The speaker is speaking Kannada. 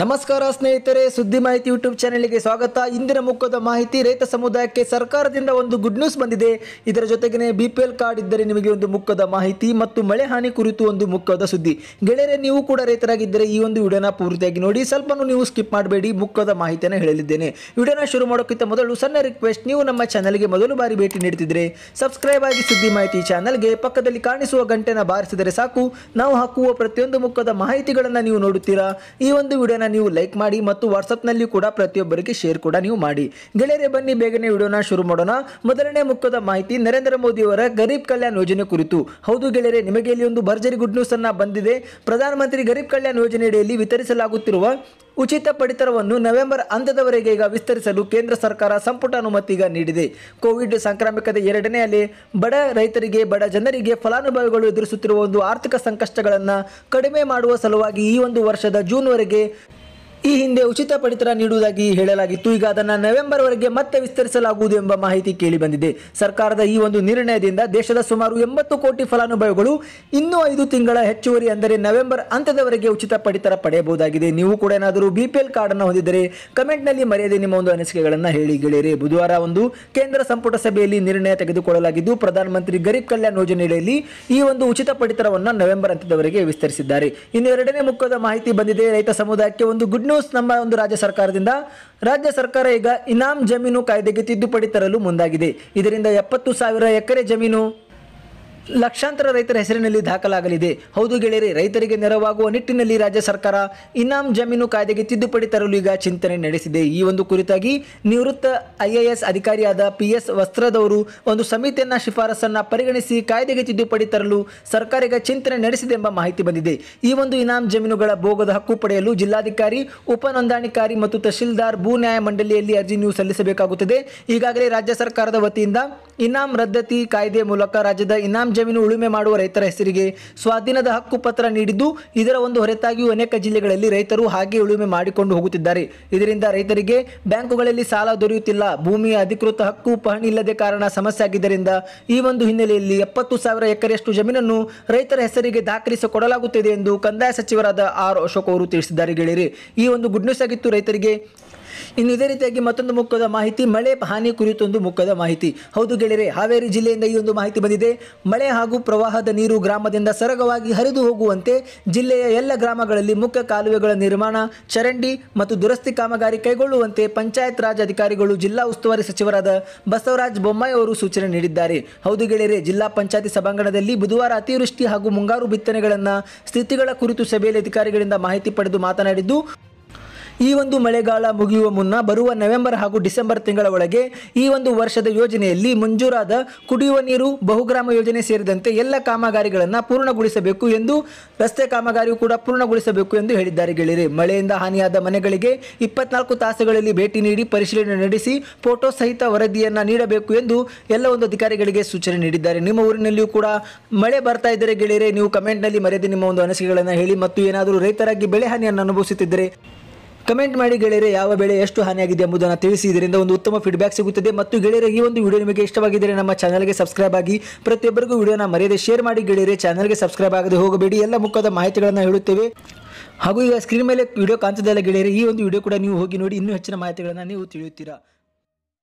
ನಮಸ್ಕಾರ ಸ್ನೇಹಿತರೆ ಸುದ್ದಿ ಮಾಹಿತಿ ಯೂಟ್ಯೂಬ್ ಚಾನೆಲ್ಗೆ ಸ್ವಾಗತ ಇಂದಿನ ಮುಖದ ಮಾಹಿತಿ ರೈತ ಸಮುದಾಯಕ್ಕೆ ಸರ್ಕಾರದಿಂದ ಒಂದು ಗುಡ್ ನ್ಯೂಸ್ ಬಂದಿದೆ ಇದರ ಜೊತೆಗೆ ಬಿ ಪಿ ಎಲ್ ಕಾರ್ಡ್ ಇದ್ದರೆ ನಿಮಗೆ ಒಂದು ಮುಖದ ಮಾಹಿತಿ ಮತ್ತು ಮಳೆ ಹಾನಿ ಕುರಿತು ಒಂದು ಮುಖದ ಸುದ್ದಿ ಗೆಳೆಯರೆ ನೀವು ಕೂಡ ರೈತರಾಗಿದ್ದರೆ ಈ ಒಂದು ವಿಡಿಯೋನ ಪೂರ್ತಿಯಾಗಿ ನೋಡಿ ಸ್ವಲ್ಪ ನೀವು ಸ್ಕಿಪ್ ಮಾಡಬೇಡಿ ಮುಖದ ಮಾಹಿತಿಯನ್ನು ಹೇಳಲಿದ್ದೇನೆ ವಿಡಿಯೋನ ಶುರು ಮಾಡೋಕ್ಕಿಂತ ಮೊದಲು ಸಣ್ಣ ರಿಕ್ವೆಸ್ಟ್ ನೀವು ನಮ್ಮ ಚಾನಲ್ಗೆ ಮೊದಲು ಬಾರಿ ಭೇಟಿ ನೀಡುತ್ತಿದ್ದರೆ ಸಬ್ಸ್ಕ್ರೈಬ್ ಆಗಿ ಸುದ್ದಿ ಮಾಹಿತಿ ಚಾನಲ್ಗೆ ಪಕ್ಕದಲ್ಲಿ ಕಾಣಿಸುವ ಗಂಟೆನ ಬಾರಿಸಿದರೆ ಸಾಕು ನಾವು ಹಾಕುವ ಪ್ರತಿಯೊಂದು ಮುಖದ ಮಾಹಿತಿಗಳನ್ನು ನೀವು ನೋಡುತ್ತೀರಾ ಈ ಒಂದು ವಿಡಿಯೋ ವಿಡಿಯೋನ ನೀವು ಲೈಕ್ ಮಾಡಿ ಮತ್ತು ವಾಟ್ಸಪ್ನಲ್ಲಿ ಕೂಡ ಪ್ರತಿಯೊಬ್ಬರಿಗೆ ಶೇರ್ ಕೂಡ ನೀವು ಮಾಡಿ ಗೆಳೆಯರೇ ಬನ್ನಿ ಬೇಗನೆ ವಿಡಿಯೋನ ಶುರು ಮಾಡೋಣ ಮೊದಲನೇ ಮುಖ್ಯದ ಮಾಹಿತಿ ನರೇಂದ್ರ ಮೋದಿಯವರ ಗರೀಬ್ ಕಲ್ಯಾಣ ಯೋಜನೆ ಕುರಿತು ಹೌದು ಗೆಳೆಯರೆ ನಿಮಗೆ ಇಲ್ಲಿ ಒಂದು ಭರ್ಜರಿ ಗುಡ್ ನ್ಯೂಸ್ ಅನ್ನ ಬಂದಿದೆ ಪ್ರಧಾನಮಂತ್ರಿ ಗರೀಬ್ ಕಲ್ಯಾಣ ಯೋಜನೆಯಡಿಯಲ್ಲಿ ವಿತರಿಸಲಾಗುತ್ತಿರುವ ಉಚಿತ ಪಡಿತರವನ್ನು ನವೆಂಬರ್ ಅಂತ್ಯದವರೆಗೆ ಈಗ ವಿಸ್ತರಿಸಲು ಕೇಂದ್ರ ಸರ್ಕಾರ ಸಂಪುಟ ಅನುಮತಿ ಈಗ ನೀಡಿದೆ ಕೋವಿಡ್ ಸಾಂಕ್ರಾಮಿಕದ ಎರಡನೇ ಅಲೆ ಬಡ ರೈತರಿಗೆ ಬಡ ಜನರಿಗೆ ಫಲಾನುಭವಿಗಳು ಎದುರಿಸುತ್ತಿರುವ ಒಂದು ಆರ್ಥಿಕ ಸಂಕಷ್ಟಗಳನ್ನು ಕಡಿಮೆ ಮಾಡುವ ಸಲುವಾಗಿ ಈ ಒಂದು ವರ್ಷದ ಜೂನ್ವರೆಗೆ ಈ ಹಿಂದೆ ಉಚಿತ ಪಡಿತರ ನೀಡುವುದಾಗಿ ಹೇಳಲಾಗಿತ್ತು ಈಗ ಅದನ್ನು ನವೆಂಬರ್ವರೆಗೆ ಮತ್ತೆ ವಿಸ್ತರಿಸಲಾಗುವುದು ಎಂಬ ಮಾಹಿತಿ ಕೇಳಿಬಂದಿದೆ ಸರ್ಕಾರದ ಈ ಒಂದು ನಿರ್ಣಯದಿಂದ ದೇಶದ ಸುಮಾರು ಎಂಬತ್ತು ಕೋಟಿ ಫಲಾನುಭವಿಗಳು ಇನ್ನೂ ಐದು ತಿಂಗಳ ಹೆಚ್ಚುವರಿ ಅಂದರೆ ನವೆಂಬರ್ ಅಂತ್ಯದವರೆಗೆ ಉಚಿತ ಪಡಿತರ ಪಡೆಯಬಹುದಾಗಿದೆ ನೀವು ಕೂಡ ಏನಾದರೂ ಬಿ ಪಿ ಎಲ್ ಕಾರ್ಡನ್ನು ಹೊಂದಿದ್ದರೆ ನಲ್ಲಿ ಮರೆಯದೆ ನಿಮ್ಮ ಒಂದು ಅನಿಸಿಕೆಗಳನ್ನು ಹೇಳಿ ಗೆಳೆಯರೆ ಬುಧವಾರ ಒಂದು ಕೇಂದ್ರ ಸಂಪುಟ ಸಭೆಯಲ್ಲಿ ನಿರ್ಣಯ ತೆಗೆದುಕೊಳ್ಳಲಾಗಿದ್ದು ಪ್ರಧಾನಮಂತ್ರಿ ಗರೀಬ್ ಕಲ್ಯಾಣ್ ಯೋಜನೆಯಲ್ಲಿ ಈ ಒಂದು ಉಚಿತ ಪಡಿತರವನ್ನು ನವೆಂಬರ್ ಅಂತ್ಯದವರೆಗೆ ವಿಸ್ತರಿಸಿದ್ದಾರೆ ಇನ್ನು ಎರಡನೇ ಮುಖದ ಮಾಹಿತಿ ಬಂದಿದೆ ರೈತ ಸಮುದಾಯಕ್ಕೆ ಒಂದು ಗುಡ್ ನ್ಯೂಸ್ ನಮ್ಮ ಒಂದು ರಾಜ್ಯ ಸರ್ಕಾರದಿಂದ ರಾಜ್ಯ ಸರ್ಕಾರ ಈಗ ಇನಾಮ್ ಜಮೀನು ಕಾಯ್ದೆಗೆ ತಿದ್ದುಪಡಿ ತರಲು ಮುಂದಾಗಿದೆ ಇದರಿಂದ ಎಪ್ಪತ್ತು ಸಾವಿರ ಎಕರೆ ಜಮೀನು ಲಕ್ಷಾಂತರ ರೈತರ ಹೆಸರಿನಲ್ಲಿ ದಾಖಲಾಗಲಿದೆ ಹೌದು ಗೆಳೆಯರೆ ರೈತರಿಗೆ ನೆರವಾಗುವ ನಿಟ್ಟಿನಲ್ಲಿ ರಾಜ್ಯ ಸರ್ಕಾರ ಇನಾಮ್ ಜಮೀನು ಕಾಯ್ದೆಗೆ ತಿದ್ದುಪಡಿ ತರಲು ಈಗ ಚಿಂತನೆ ನಡೆಸಿದೆ ಈ ಒಂದು ಕುರಿತಾಗಿ ನಿವೃತ್ತ ಐಎಎಸ್ ಅಧಿಕಾರಿಯಾದ ಪಿ ಎಸ್ ವಸ್ತ್ರದವರು ಒಂದು ಸಮಿತಿಯನ್ನ ಶಿಫಾರಸನ್ನ ಪರಿಗಣಿಸಿ ಕಾಯ್ದೆಗೆ ತಿದ್ದುಪಡಿ ತರಲು ಈಗ ಚಿಂತನೆ ನಡೆಸಿದೆ ಎಂಬ ಮಾಹಿತಿ ಬಂದಿದೆ ಈ ಒಂದು ಇನಾಮ್ ಜಮೀನುಗಳ ಭೋಗದ ಹಕ್ಕು ಪಡೆಯಲು ಜಿಲ್ಲಾಧಿಕಾರಿ ಉಪನೋಂದಾಣಿಕಾರಿ ಮತ್ತು ತಹಶೀಲ್ದಾರ್ ಭೂ ನ್ಯಾಯ ಮಂಡಳಿಯಲ್ಲಿ ಅರ್ಜಿ ನೀವು ಸಲ್ಲಿಸಬೇಕಾಗುತ್ತದೆ ಈಗಾಗಲೇ ರಾಜ್ಯ ಸರ್ಕಾರದ ವತಿಯಿಂದ ಇನಾಮ್ ರದ್ದತಿ ಕಾಯ್ದೆ ಮೂಲಕ ರಾಜ್ಯದ ಇನಾಮ್ ಜಮೀನು ಉಳುಮೆ ಮಾಡುವ ರೈತರ ಹೆಸರಿಗೆ ಸ್ವಾಧೀನದ ಹಕ್ಕು ಪತ್ರ ನೀಡಿದ್ದು ಇದರ ಒಂದು ಹೊರತಾಗಿಯೂ ಅನೇಕ ಜಿಲ್ಲೆಗಳಲ್ಲಿ ರೈತರು ಹಾಗೆ ಉಳುಮೆ ಮಾಡಿಕೊಂಡು ಹೋಗುತ್ತಿದ್ದಾರೆ ಇದರಿಂದ ರೈತರಿಗೆ ಬ್ಯಾಂಕುಗಳಲ್ಲಿ ಸಾಲ ದೊರೆಯುತ್ತಿಲ್ಲ ಭೂಮಿಯ ಅಧಿಕೃತ ಹಕ್ಕು ಪಹಣಿ ಇಲ್ಲದೆ ಕಾರಣ ಸಮಸ್ಯೆ ಆಗಿದ್ದರಿಂದ ಈ ಒಂದು ಹಿನ್ನೆಲೆಯಲ್ಲಿ ಎಪ್ಪತ್ತು ಸಾವಿರ ಎಕರೆಯಷ್ಟು ಜಮೀನನ್ನು ರೈತರ ಹೆಸರಿಗೆ ದಾಖಲಿಸಿಕೊಡಲಾಗುತ್ತಿದೆ ಎಂದು ಕಂದಾಯ ಸಚಿವರಾದ ಆರ್ ಅಶೋಕ್ ಅವರು ತಿಳಿಸಿದ್ದಾರೆ ಗೆಳೆಯರಿ ಈ ಒಂದು ಗುಡ್ ನ್ಯೂಸ್ ಆಗಿತ್ತು ರೈತರಿಗೆ ಇನ್ನು ಇದೇ ರೀತಿಯಾಗಿ ಮತ್ತೊಂದು ಮುಖದ ಮಾಹಿತಿ ಮಳೆ ಹಾನಿ ಕುರಿತೊಂದು ಮುಖದ ಮಾಹಿತಿ ಹೌದು ಗೆಳೆಯರೆ ಹಾವೇರಿ ಜಿಲ್ಲೆಯಿಂದ ಈ ಒಂದು ಮಾಹಿತಿ ಬಂದಿದೆ ಮಳೆ ಹಾಗೂ ಪ್ರವಾಹದ ನೀರು ಗ್ರಾಮದಿಂದ ಸರಗವಾಗಿ ಹರಿದು ಹೋಗುವಂತೆ ಜಿಲ್ಲೆಯ ಎಲ್ಲ ಗ್ರಾಮಗಳಲ್ಲಿ ಮುಖ್ಯ ಕಾಲುವೆಗಳ ನಿರ್ಮಾಣ ಚರಂಡಿ ಮತ್ತು ದುರಸ್ತಿ ಕಾಮಗಾರಿ ಕೈಗೊಳ್ಳುವಂತೆ ಪಂಚಾಯತ್ ರಾಜ್ ಅಧಿಕಾರಿಗಳು ಜಿಲ್ಲಾ ಉಸ್ತುವಾರಿ ಸಚಿವರಾದ ಬಸವರಾಜ ಬೊಮ್ಮಾಯಿ ಅವರು ಸೂಚನೆ ನೀಡಿದ್ದಾರೆ ಹೌದು ಗೆಳೆಯರೆ ಜಿಲ್ಲಾ ಪಂಚಾಯತಿ ಸಭಾಂಗಣದಲ್ಲಿ ಬುಧವಾರ ಅತಿವೃಷ್ಟಿ ಹಾಗೂ ಮುಂಗಾರು ಬಿತ್ತನೆಗಳನ್ನ ಸ್ಥಿತಿಗಳ ಕುರಿತು ಸಭೆಯಲ್ಲಿ ಅಧಿಕಾರಿಗಳಿಂದ ಮಾಹಿತಿ ಪಡೆದು ಮಾತನಾಡಿದ್ದು ಈ ಒಂದು ಮಳೆಗಾಲ ಮುಗಿಯುವ ಮುನ್ನ ಬರುವ ನವೆಂಬರ್ ಹಾಗೂ ಡಿಸೆಂಬರ್ ತಿಂಗಳ ಒಳಗೆ ಈ ಒಂದು ವರ್ಷದ ಯೋಜನೆಯಲ್ಲಿ ಮಂಜೂರಾದ ಕುಡಿಯುವ ನೀರು ಬಹುಗ್ರಾಮ ಯೋಜನೆ ಸೇರಿದಂತೆ ಎಲ್ಲ ಕಾಮಗಾರಿಗಳನ್ನು ಪೂರ್ಣಗೊಳಿಸಬೇಕು ಎಂದು ರಸ್ತೆ ಕಾಮಗಾರಿಯು ಕೂಡ ಪೂರ್ಣಗೊಳಿಸಬೇಕು ಎಂದು ಹೇಳಿದ್ದಾರೆ ಗೆಳೆಯರೆ ಮಳೆಯಿಂದ ಹಾನಿಯಾದ ಮನೆಗಳಿಗೆ ಇಪ್ಪತ್ನಾಲ್ಕು ತಾಸುಗಳಲ್ಲಿ ಭೇಟಿ ನೀಡಿ ಪರಿಶೀಲನೆ ನಡೆಸಿ ಫೋಟೋ ಸಹಿತ ವರದಿಯನ್ನು ನೀಡಬೇಕು ಎಂದು ಎಲ್ಲ ಒಂದು ಅಧಿಕಾರಿಗಳಿಗೆ ಸೂಚನೆ ನೀಡಿದ್ದಾರೆ ನಿಮ್ಮ ಊರಿನಲ್ಲಿಯೂ ಕೂಡ ಮಳೆ ಬರ್ತಾ ಇದ್ದರೆ ಗೆಳೆಯರೆ ನೀವು ಕಮೆಂಟ್ನಲ್ಲಿ ಮರೆಯದೆ ನಿಮ್ಮ ಒಂದು ಅನಿಸಿಕೆಗಳನ್ನು ಹೇಳಿ ಮತ್ತು ಏನಾದರೂ ರೈತರಾಗಿ ಬೆಳೆ ಹಾನಿಯನ್ನು ಅನುಭವಿಸುತ್ತಿದ್ದರೆ ಕಮೆಂಟ್ ಮಾಡಿ ಗೆಳೆಯರೆ ಯಾವ ಬೆಳೆ ಎಷ್ಟು ಹಾನಿಯಾಗಿದೆ ಎಂಬುದನ್ನು ತಿಳಿಸಿ ಇದರಿಂದ ಒಂದು ಉತ್ತಮ ಫೀಡ್ಬ್ಯಾಕ್ ಸಿಗುತ್ತದೆ ಮತ್ತು ಗೆಳೆಯರ ಈ ಒಂದು ವಿಡಿಯೋ ನಿಮಗೆ ಇಷ್ಟವಾಗಿದ್ದರೆ ನಮ್ಮ ಚಾನಲ್ಗೆ ಸಬ್ಸ್ಕ್ರೈಬ್ ಆಗಿ ಪ್ರತಿಯೊಬ್ಬರಿಗೂ ವಿಡಿಯೋನ ಮರೆಯದೆ ಶೇರ್ ಮಾಡಿ ಗೆಳೆಯರೆ ಚಾನಲ್ಗೆ ಸಬ್ಸ್ಕ್ರೈಬ್ ಆಗದೆ ಹೋಗಬೇಡಿ ಎಲ್ಲ ಮುಖದ ಮಾಹಿತಿಗಳನ್ನು ಹೇಳುತ್ತೇವೆ ಹಾಗೂ ಈಗ ಸ್ಕ್ರೀನ್ ಮೇಲೆ ವಿಡಿಯೋ ಕಾಣ್ತದೆಲ್ಲ ಗೆಳೆಯರೆ ಈ ಒಂದು ವಿಡಿಯೋ ಕೂಡ ನೀವು ಹೋಗಿ ನೋಡಿ ಇನ್ನೂ ಹೆಚ್ಚಿನ ಮಾಹಿತಿಗಳನ್ನು ನೀವು ತಿಳಿಯುತ್ತೀರಾ